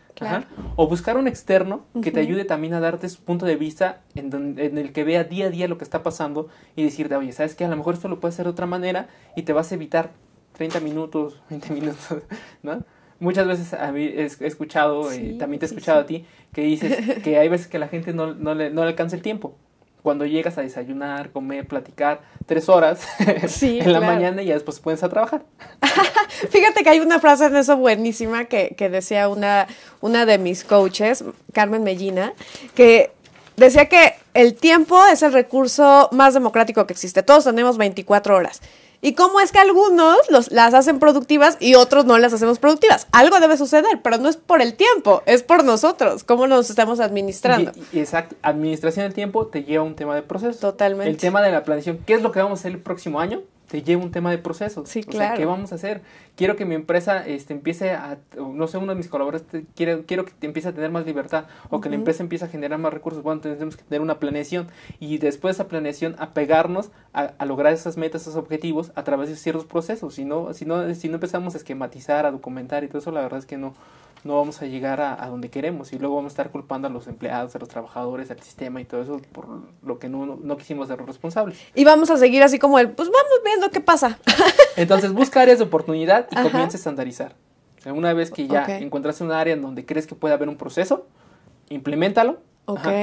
O buscar un externo que te ayude también a darte su punto de vista en, en el que vea día a día lo que está pasando y decirte, oye, ¿sabes que A lo mejor esto lo puedes hacer de otra manera y te vas a evitar 30 minutos, 20 minutos, ¿no? muchas veces he escuchado, eh, también te he escuchado a ti, que dices que hay veces que la gente no, le, no le alcanza el tiempo cuando llegas a desayunar, comer, platicar, tres horas en la mañana y ya después puedes a trabajar. Fíjate que hay una frase en eso buenísima que, decía una, una de mis coaches, Carmen Mellina, que decía que el tiempo es el recurso más democrático que existe. Todos tenemos 24 horas. ¿Y cómo es que algunos los, las hacen productivas y otros no las hacemos productivas? Algo debe suceder, pero no es por el tiempo, es por nosotros, cómo nos estamos administrando. Y, exacto, administración del tiempo te lleva a un tema de proceso. Totalmente. El tema de la planificación. ¿qué es lo que vamos a hacer el próximo año? se este, lleva un tema de proceso. Sí, o Sea, ¿qué vamos a hacer? Quiero que mi empresa este, empiece a, no sé, uno de mis colaboradores quiere, quiero que empiece a tener más libertad o que la empresa empiece a generar más recursos. Bueno, tenemos que tener una planeación y después de esa planeación apegarnos a, a lograr esas metas, esos objetivos a través de ciertos procesos. Si no, si no, si no empezamos a esquematizar, a documentar y todo eso, la verdad es que no, no vamos a llegar a, donde queremos y luego vamos a estar culpando a los empleados, a los trabajadores, al sistema y todo eso por lo que no, no, quisimos ser responsables. Y vamos a seguir así como el, pues vamos viendo qué pasa. Entonces busca áreas de oportunidad y comience comienza a estandarizar. sea, una vez que ya encuentras una un área en donde crees que puede haber un proceso, implementalo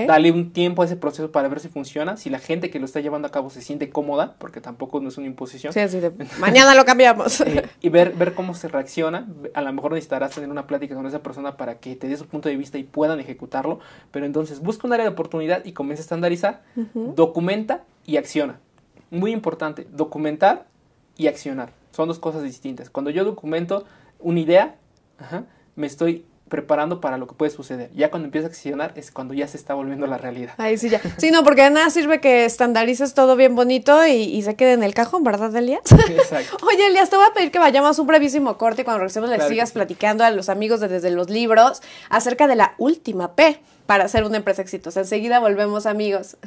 dale un tiempo a ese proceso para ver si funciona. Si la gente que lo está llevando a cabo se siente cómoda, porque tampoco no es una imposición. mañana lo cambiamos. Eh, y ver, ver cómo se reacciona. A lo mejor necesitarás tener una plática con esa persona para que te dé su punto de vista y puedan ejecutarlo. Pero entonces busca un área de oportunidad y comienza a estandarizar. Documenta y acciona. Muy importante, documentar y accionar. Son dos cosas distintas. Cuando yo documento una idea, me estoy preparando para lo que puede suceder. Ya cuando empieza a accionar es cuando ya se está volviendo la realidad. Ahí sí, ya. Sí, no, porque de nada sirve que estandarices todo bien bonito y, se quede en el cajón, ¿verdad, Elías? Exacto. Oye, Elías, te voy a pedir que vayamos un brevísimo corte y cuando regresemos le sigas platicando a los amigos Desde los Libros acerca de la última P para hacer una empresa exitosa. Enseguida volvemos, amigos.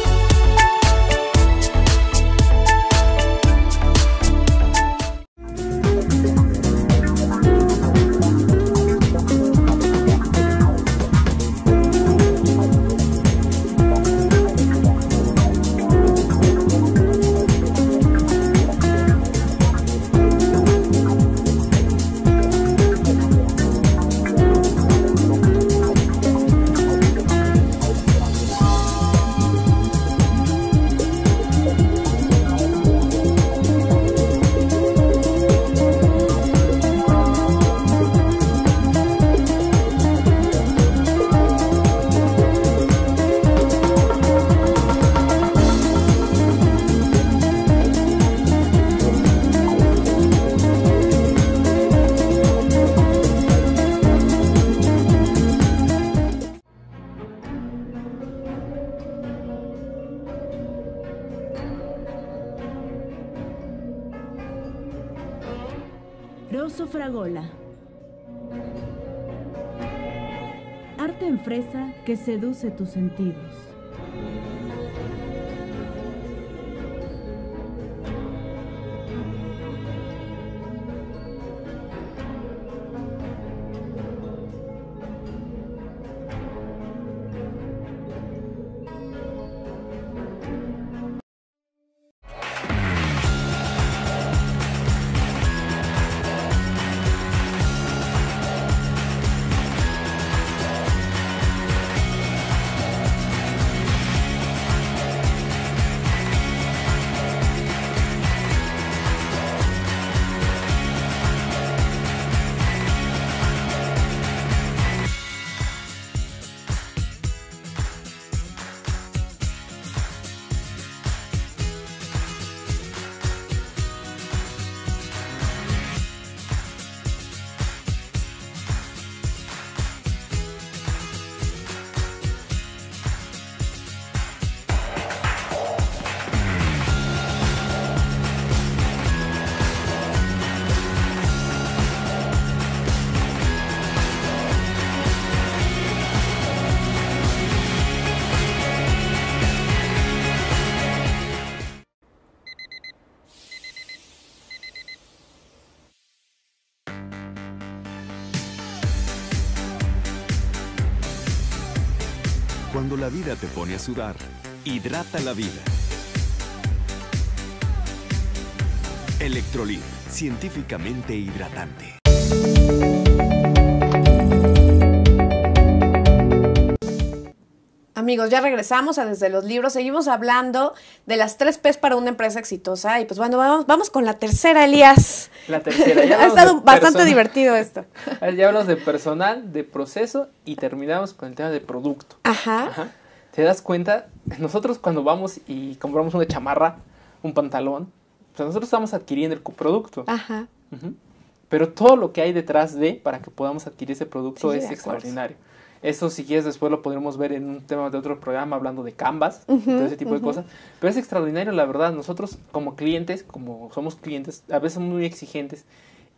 seduce tus sentidos. te pone a sudar, hidrata la vida. Electrolit, científicamente hidratante. Amigos, ya regresamos a Desde los Libros. Seguimos hablando de las tres P's para una empresa exitosa. Y pues bueno, vamos, vamos con la tercera, Elías. La tercera. ha estado bastante divertido esto. Ya hablamos de personal, de proceso y terminamos con el tema de producto. Ajá. Ajá. ¿Te das cuenta? Nosotros cuando vamos y compramos una chamarra, un pantalón, nosotros estamos adquiriendo el producto. Ajá. Pero todo lo que hay detrás de para que podamos adquirir ese producto es extraordinario. Eso si quieres después lo podremos ver en un tema de otro programa hablando de Canvas, de ese tipo de cosas. Pero es extraordinario, la verdad. Nosotros como clientes, como somos clientes, a veces somos muy exigentes.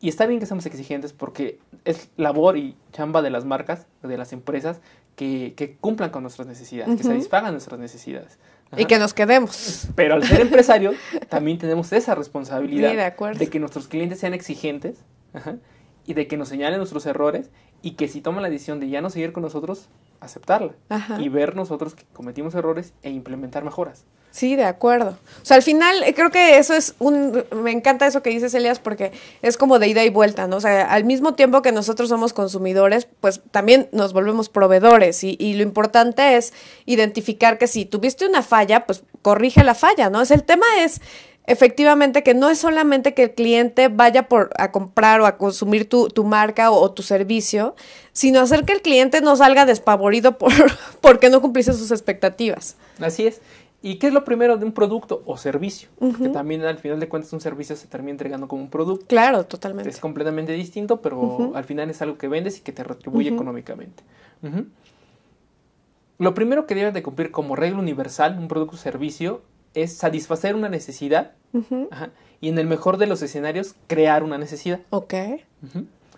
Y está bien que seamos exigentes porque es labor y chamba de las marcas, de las empresas, que, cumplan con nuestras necesidades, que se que satisfagan nuestras necesidades. Y que nos quedemos. Pero al ser empresario, también tenemos esa responsabilidad de, que nuestros clientes sean exigentes y de que nos señalen nuestros errores y que si toman la decisión de ya no seguir con nosotros, aceptarla y ver nosotros que cometimos errores e implementar mejoras. Sí, de acuerdo. O sea, al final eh, creo que eso es un... Me encanta eso que dices, Elias, porque es como de ida y vuelta, ¿no? O sea, al mismo tiempo que nosotros somos consumidores, pues también nos volvemos proveedores y, lo importante es identificar que si tuviste una falla, pues corrige la falla, ¿no? Es el tema es efectivamente que no es solamente que el cliente vaya por, a comprar o a consumir tu, tu marca o, tu servicio, sino hacer que el cliente no salga despavorido por, porque no cumpliste sus expectativas. Así es. ¿Y qué es lo primero de un producto o servicio? Porque Que también al final de cuentas un servicio se termina entregando como un producto. Claro, totalmente. Es completamente distinto, pero al final es algo que vendes y que te retribuye económicamente. Lo primero que debes de cumplir como regla universal un producto o servicio es satisfacer una necesidad y en el mejor de los escenarios crear una necesidad. Ok.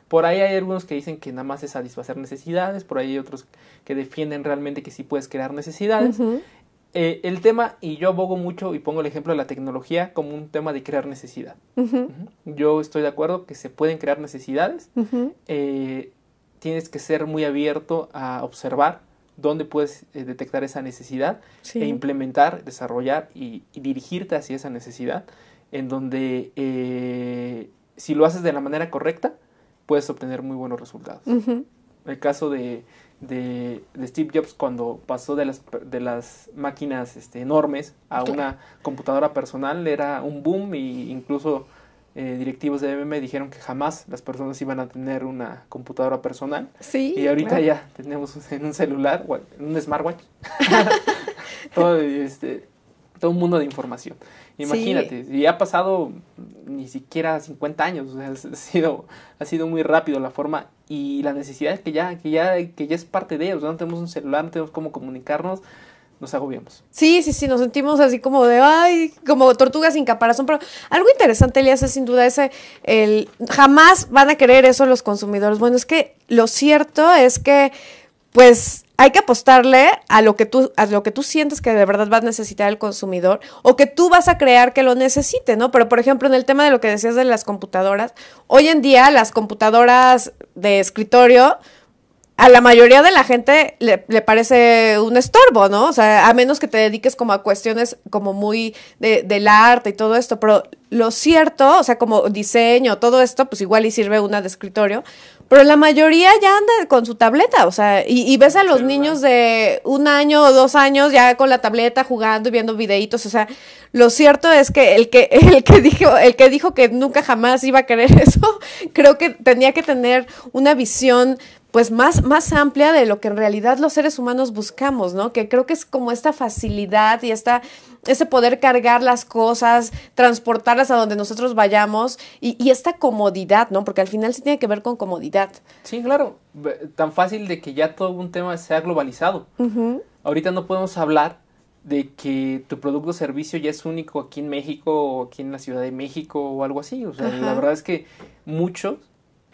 Por ahí hay algunos que dicen que nada más es satisfacer necesidades, por ahí hay otros que defienden realmente que sí puedes crear necesidades. Eh, el tema, y yo abogo mucho y pongo el ejemplo de la tecnología como un tema de crear necesidad. Yo estoy de acuerdo que se pueden crear necesidades. Eh, tienes que ser muy abierto a observar dónde puedes eh, detectar esa necesidad e implementar, desarrollar y, dirigirte hacia esa necesidad, en donde si lo haces de la manera correcta, puedes obtener muy buenos resultados. El caso de de, Steve Jobs cuando pasó de las, de las máquinas este, enormes a una computadora personal era un boom e incluso eh, directivos de IBM e dijeron que jamás las personas iban a tener una computadora personal. Sí, y ahorita ya tenemos en un celular, en un smartwatch, todo, este, todo un mundo de información. Imagínate, y ha pasado ni siquiera 50 años, ha sido, ha sido muy rápido la forma y la necesidad que ya, que ya, que ya es parte de ellos, no tenemos un celular, no tenemos cómo comunicarnos, nos agobiamos. Sí, sí, sí, nos sentimos así como de, ay, como tortugas sin caparazón, pero algo interesante, Elías, es sin duda ese, el, jamás van a querer eso los consumidores. Bueno, es que lo cierto es que, pues, hay que apostarle a lo que tú a lo que tú sientes que de verdad va a necesitar el consumidor o que tú vas a crear que lo necesite, ¿no? Pero por ejemplo, en el tema de lo que decías de las computadoras, hoy en día las computadoras de escritorio a la mayoría de la gente le, parece un estorbo, ¿no? O sea, a menos que te dediques como a cuestiones como muy del arte y todo esto, pero lo cierto, o sea, como diseño, todo esto, pues igual y sirve una de escritorio, pero la mayoría ya anda con su tableta, o sea, y, ves a los niños de un año o dos años ya con la tableta jugando y viendo videitos, o sea, lo cierto es que el que, el que dijo, el que dijo que nunca jamás iba a querer eso, creo que tenía que tener una visión pues más, más amplia de lo que en realidad los seres humanos buscamos, ¿no? Que creo que es como esta facilidad y esta, ese poder cargar las cosas, transportarlas a donde nosotros vayamos y, esta comodidad, ¿no? Porque al final sí tiene que ver con comodidad. Sí, claro, tan fácil de que ya todo un tema sea globalizado. Ahorita no podemos hablar de que tu producto o servicio ya es único aquí en México o aquí en la Ciudad de México o algo así. O sea, la verdad es que muchos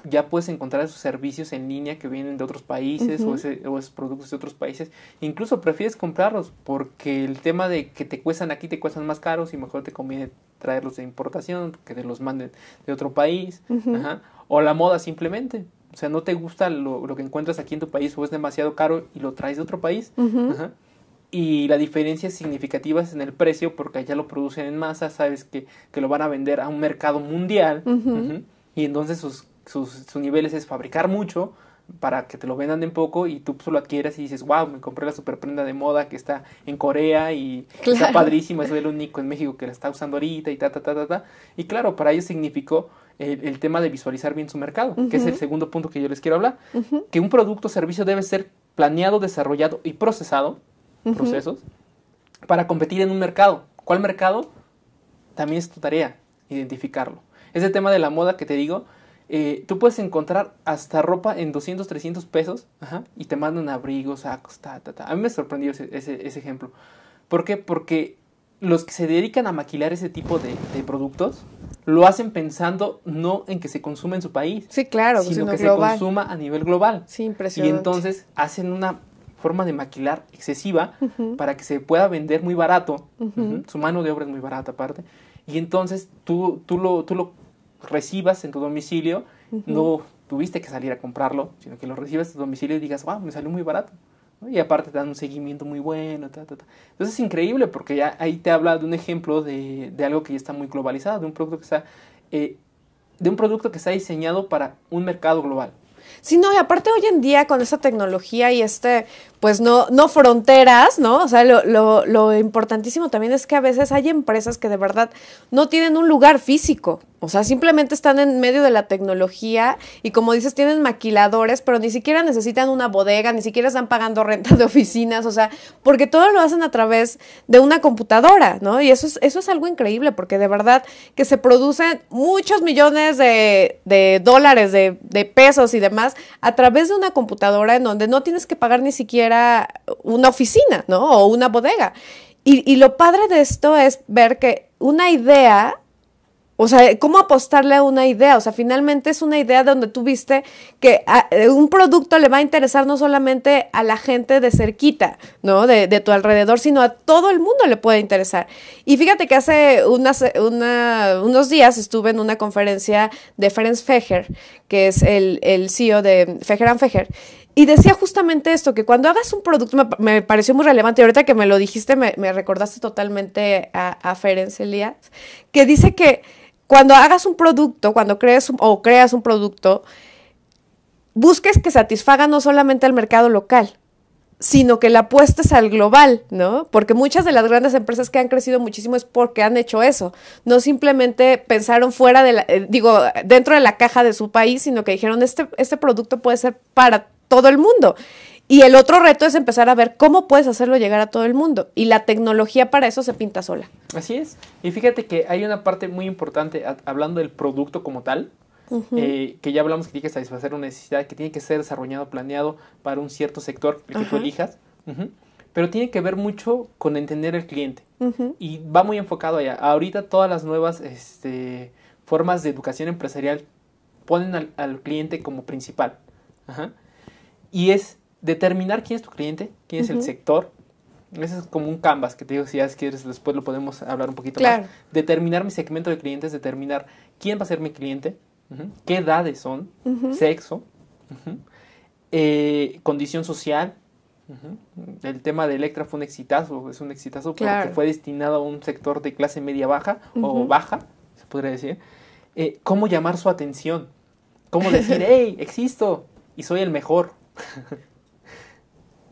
ya puedes encontrar esos servicios en línea que vienen de otros países o, esos productos de otros países. Incluso prefieres comprarlos porque el tema de que te cuestan aquí te cuestan más caros y mejor te conviene traerlos de importación, que te los manden de otro país. O la moda simplemente. O sea, no te gusta lo, que encuentras aquí en tu país o es demasiado caro y lo traes de otro país. y la diferencia es significativa en el precio porque allá lo producen en masa, sabes que, lo van a vender a un mercado mundial y entonces sus pues, sus, niveles es fabricar mucho para que te lo vendan en poco y tú solo adquieres y dices, wow, me compré la super prenda de moda que está en Corea y está padrísimo es el único en México que la está usando ahorita y ta, ta, ta, ta, ta. Y claro, para ellos significó el, tema de visualizar bien su mercado, que es el segundo punto que yo les quiero hablar, que un producto o servicio debe ser planeado, desarrollado y procesado, procesos, para competir en un mercado. ¿Cuál mercado? También es tu tarea, identificarlo. Ese tema de la moda que te digo, eh, tú puedes encontrar hasta ropa en 200, 300 pesos y te mandan abrigos, sacos, ta, ta, ta. A mí me sorprendió ese, ese, ese, ejemplo. ¿Por qué? Porque los que se dedican a maquilar ese tipo de, productos lo hacen pensando no en que se consuma en su país. Sí, claro, sino, que se consuma a nivel global. Sí, impresionante. Y entonces hacen una forma de maquilar excesiva para que se pueda vender muy barato. Su mano de obra es muy barata aparte. Y entonces tú, tú, tú lo recibas en tu domicilio, no tuviste que salir a comprarlo, sino que lo recibas en tu domicilio y digas, wow, me salió muy barato. Y aparte te dan un seguimiento muy bueno. Ta, ta, ta. Entonces es increíble porque ya ahí te habla de un ejemplo de, de algo que ya está muy globalizado, de un producto que está... Eh, de un producto que está diseñado para un mercado global. Sí, no, y aparte hoy en día con esta tecnología y este, pues no, no fronteras, ¿no? O sea, lo, lo, importantísimo también es que a veces hay empresas que de verdad no tienen un lugar físico, o sea, simplemente están en medio de la tecnología y como dices, tienen maquiladores, pero ni siquiera necesitan una bodega, ni siquiera están pagando renta de oficinas, o sea, porque todo lo hacen a través de una computadora, ¿no? Y eso es, eso es algo increíble, porque de verdad que se producen muchos millones de, de dólares, de, de pesos y demás, a través de una computadora en donde no tienes que pagar ni siquiera una oficina, ¿no? O una bodega. Y, lo padre de esto es ver que una idea o sea, ¿cómo apostarle a una idea? O sea, finalmente es una idea donde tú viste que ah, eh, un producto le va a interesar no solamente a la gente de cerquita, ¿no? De, tu alrededor, sino a todo el mundo le puede interesar. Y fíjate que hace unos días estuve en una conferencia de Ferenc Fejer, que es el, el CEO de Fejer and y decía justamente esto, que cuando hagas un producto, me, pareció muy relevante, ahorita que me lo dijiste, me, recordaste totalmente a, Ferenc Elías, que dice que cuando hagas un producto, cuando crees o creas un producto, busques que satisfaga no solamente al mercado local, sino que la apuestes al global, ¿no? Porque muchas de las grandes empresas que han crecido muchísimo es porque han hecho eso. No simplemente pensaron fuera de la, eh, digo, dentro de la caja de su país, sino que dijeron, este, este producto puede ser para todo el mundo. Y el otro reto es empezar a ver cómo puedes hacerlo llegar a todo el mundo. Y la tecnología para eso se pinta sola. Así es. Y fíjate que hay una parte muy importante hablando del producto como tal, eh, que ya hablamos que tiene que satisfacer una necesidad, que tiene que ser desarrollado, planeado para un cierto sector, que tú elijas. Pero tiene que ver mucho con entender el cliente. Y va muy enfocado allá. Ahorita todas las nuevas este, formas de educación empresarial ponen al, al cliente como principal. Ajá y es determinar quién es tu cliente, quién es el sector. Ese es como un canvas que te digo, si ya quieres, después lo podemos hablar un poquito más. Determinar mi segmento de clientes, determinar quién va a ser mi cliente, qué edades son, sexo, eh, condición social. El tema de Electra fue un exitazo, es un exitazo claro. porque fue destinado a un sector de clase media baja o baja, se podría decir. Eh, ¿Cómo llamar su atención? ¿Cómo decir, hey, existo y soy el mejor?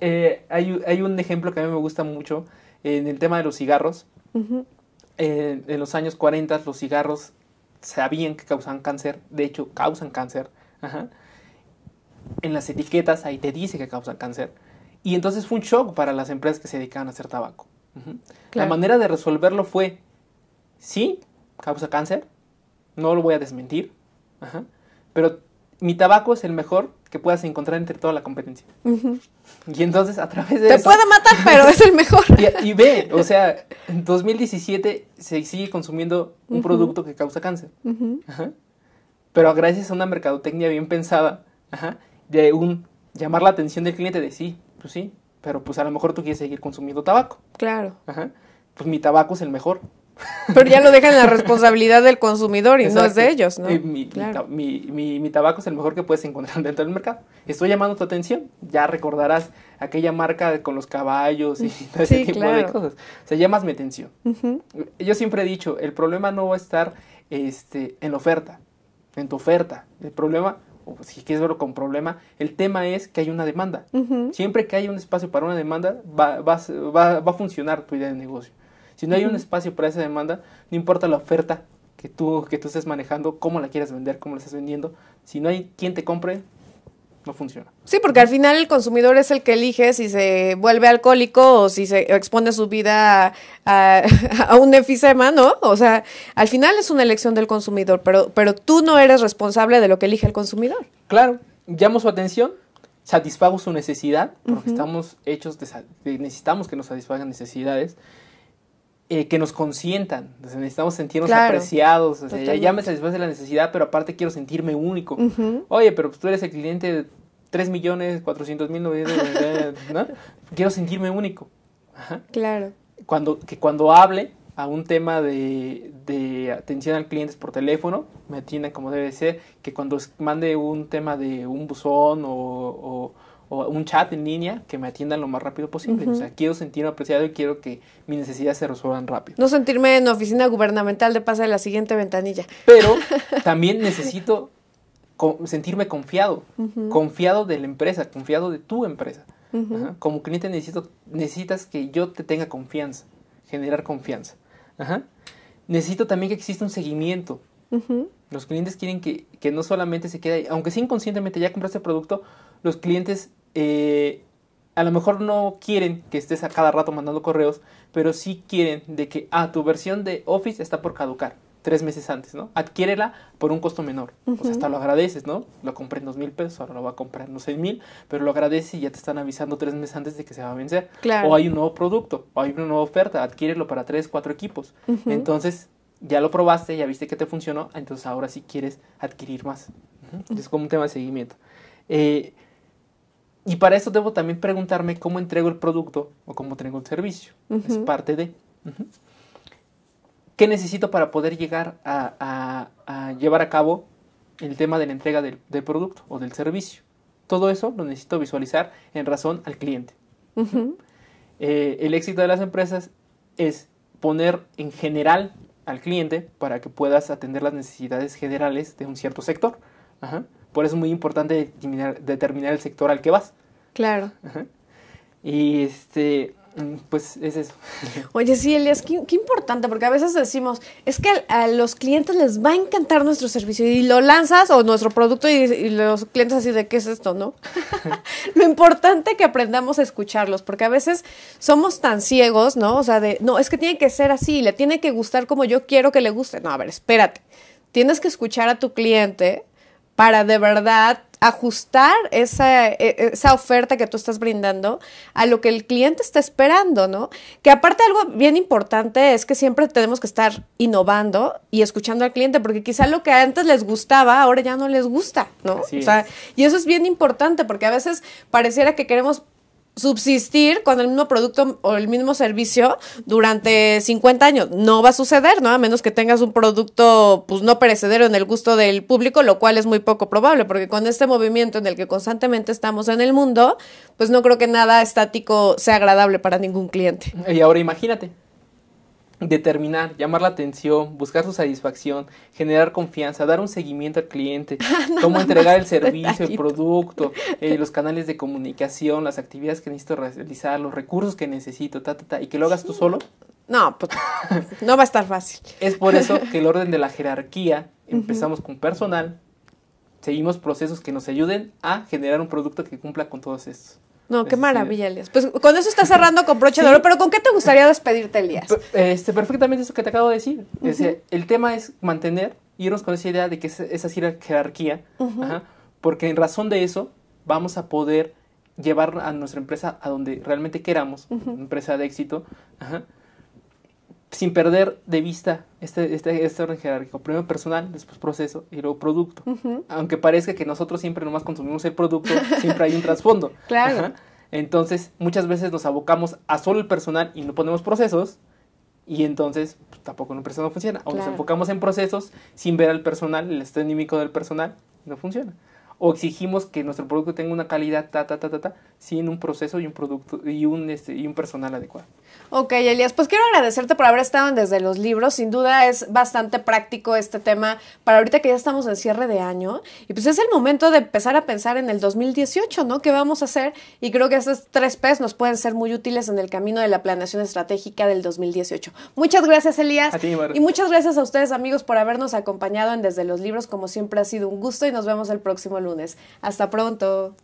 Eh, hay, un ejemplo que a mí me gusta mucho en el tema de los cigarros. en los años 40 los cigarros sabían que causaban cáncer, de hecho causan cáncer. En las etiquetas ahí te dice que causan cáncer. Y entonces fue un shock para las empresas que se dedicaban a hacer tabaco. La manera de resolverlo fue, sí, causa cáncer, no lo voy a desmentir, pero mi tabaco es el mejor que puedas encontrar entre toda la competencia. Y entonces a través de... Te puede matar, pero es el mejor. Y, ve, o sea, en 2017 se sigue consumiendo un producto que causa cáncer. Pero gracias a una mercadotecnia bien pensada, de un llamar la atención del cliente de sí, pues sí, pero pues a lo mejor tú quieres seguir consumiendo tabaco. Claro. Pues mi tabaco es el mejor. Pero ya lo dejan la responsabilidad del consumidor y no es de ellos, ¿no? mi, tabaco es el mejor que puedes encontrar dentro del mercado. Estoy llamando tu atención. Ya recordarás aquella marca con los caballos y todo ese tipo de cosas. Se sea, llamas mi atención. Yo siempre he dicho, el problema no va a estar este, en la oferta, en tu oferta. El problema pues, si quieres verlo con problema, el tema es que hay una demanda. Siempre que hay un espacio para una demanda, va, va, va, va, a funcionar tu idea de negocio. Si no hay un espacio para esa demanda, no importa la oferta que tú, que tú estés manejando, cómo la quieras vender, cómo la estés vendiendo, si no hay quien te compre, no funciona. Sí, porque al final el consumidor es el que elige si se vuelve alcohólico o si se expone su vida a, un efisema, ¿no? O sea, al final es una elección del consumidor, pero, pero tú no eres responsable de lo que elige el consumidor. Claro, llamo su atención, satisfago su necesidad, porque estamos hechos de, necesitamos que nos satisfagan necesidades, eh, que nos consientan. necesitamos sentirnos apreciados. ya, me satisface la necesidad, pero aparte quiero sentirme único. Oye, pero pues, tú eres el cliente de 3 millones 400 mil, ¿no? Quiero sentirme único. Ajá. Claro. Cuando, que cuando hable a un tema de, de atención al cliente por teléfono, me atienda como debe ser, que cuando mande un tema de un buzón o o un chat en línea que me atiendan lo más rápido posible. O sea, quiero sentirme apreciado y quiero que mis necesidades se resuelvan rápido. No sentirme en oficina gubernamental de paso de la siguiente ventanilla. Pero también necesito sentirme confiado, confiado de la empresa, confiado de tu empresa. Como cliente necesito, necesitas que yo te tenga confianza, generar confianza. Necesito también que exista un seguimiento. Los clientes quieren que, no solamente se quede ahí, aunque sí inconscientemente ya compraste el producto, los clientes eh, a lo mejor no quieren que estés a cada rato mandando correos, pero sí quieren de que, ah, tu versión de Office está por caducar tres meses antes, ¿no? Adquiérela por un costo menor. O sea, hasta lo agradeces, ¿no? Lo compré en dos mil pesos, ahora lo va a comprar en seis mil, pero lo agradeces y ya te están avisando tres meses antes de que se va a vencer. Claro. O hay un nuevo producto, o hay una nueva oferta, adquiérelo para tres, cuatro equipos. Entonces, ya lo probaste, ya viste que te funcionó, entonces ahora sí quieres adquirir más. Es como un tema de seguimiento. Eh, y para eso debo también preguntarme cómo entrego el producto o cómo tengo el servicio. Es parte de... ¿Qué necesito para poder llegar a, llevar a cabo el tema de la entrega del, producto o del servicio? Todo eso lo necesito visualizar en razón al cliente. Eh, el éxito de las empresas es poner en general al cliente para que puedas atender las necesidades generales de un cierto sector. Ajá. Por eso es muy importante determinar, el sector al que vas. Claro. Y este, mm, pues es eso. Oye, sí, Elias, qué, importante, porque a veces decimos, es que a, los clientes les va a encantar nuestro servicio y lo lanzas o nuestro producto y, los clientes así de, ¿qué es esto, no? lo importante que aprendamos a escucharlos, porque a veces somos tan ciegos, ¿no? O sea, de, no, es que tiene que ser así, le tiene que gustar como yo quiero que le guste. No, a ver, espérate. Tienes que escuchar a tu cliente para de verdad ajustar esa, e, e, esa, oferta que tú estás brindando a lo que el cliente está esperando, ¿no? Que aparte algo bien importante es que siempre tenemos que estar innovando y escuchando al cliente, porque quizá lo que antes les gustaba, ahora ya no les gusta, ¿no? y eso es bien importante, porque a veces pareciera que queremos subsistir con el mismo producto o el mismo servicio durante 50 años. No va a suceder, ¿no? A menos que tengas un producto, pues, no perecedero en el gusto del público, lo cual es muy poco probable, porque con este movimiento en el que constantemente estamos en el mundo, pues no creo que nada estático sea agradable para ningún cliente. Y ahora imagínate, determinar, llamar la atención, buscar su satisfacción, generar confianza, dar un seguimiento al cliente, cómo entregar el servicio, el producto, eh, los canales de comunicación, las actividades que necesito realizar, los recursos que necesito, ta, ta, ta, y que lo hagas tú solo. No, pues, no va a estar fácil. Es por eso que el orden de la jerarquía, empezamos con personal, seguimos procesos que nos ayuden a generar un producto que cumpla con todos estos. No, qué este, maravilla, Elías. Pues con eso estás cerrando con broche de oro, pero ¿con qué te gustaría despedirte, Elías? Este, perfectamente eso que te acabo de decir. Este, el tema es mantener, irnos con esa idea de que es así la jerarquía, porque en razón de eso vamos a poder llevar a nuestra empresa a donde realmente queramos, empresa de éxito, ajá, sin perder de vista este, este, este, orden jerárquico. Primero personal, después proceso y luego producto. Aunque parezca que nosotros siempre nomás consumimos el producto, siempre hay un trasfondo. Claro. Entonces, muchas veces nos abocamos a solo el personal y no ponemos procesos. Y entonces pues, tampoco una empresa no funciona. O nos enfocamos en procesos sin ver al personal, el estado anímico del personal, no funciona. O exigimos que nuestro producto tenga una calidad, ta, ta, ta, ta, ta sí en un proceso y un producto y un, este, un personal adecuado. Ok, Elías. pues quiero agradecerte por haber estado en desde los libros. Sin duda es bastante práctico este tema para ahorita que ya estamos en cierre de año. Y pues es el momento de empezar a pensar en el 2018, ¿no? ¿Qué vamos a hacer? Y creo que estos tres P's nos pueden ser muy útiles en el camino de la planeación estratégica del 2018. Muchas gracias, Elías. A ti, y muchas gracias a ustedes, amigos, por habernos acompañado en Desde los Libros. Como siempre ha sido un gusto y nos vemos el próximo lunes. Hasta pronto.